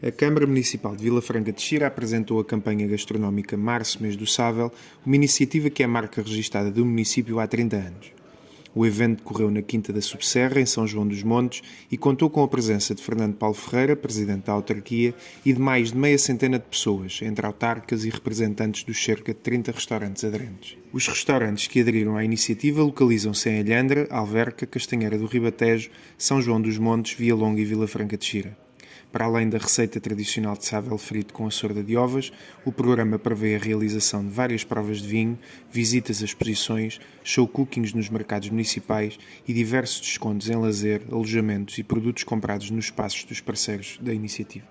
A Câmara Municipal de Vila Franca de Xira apresentou a campanha gastronómica Março Mês do Sável, uma iniciativa que é a marca registada do município há 30 anos. O evento decorreu na Quinta da Subserra, em São João dos Montes, e contou com a presença de Fernando Paulo Ferreira, presidente da autarquia, e de mais de meia centena de pessoas, entre autarcas e representantes dos cerca de 30 restaurantes aderentes. Os restaurantes que aderiram à iniciativa localizam-se em Alhandra, Alverca, Castanheira do Ribatejo, São João dos Montes, Via Longa e Vila Franca de Xira. Para além da receita tradicional de sável frito com a sorda de ovas, o programa prevê a realização de várias provas de vinho, visitas a exposições, show cookings nos mercados municipais e diversos descontos em lazer, alojamentos e produtos comprados nos espaços dos parceiros da iniciativa.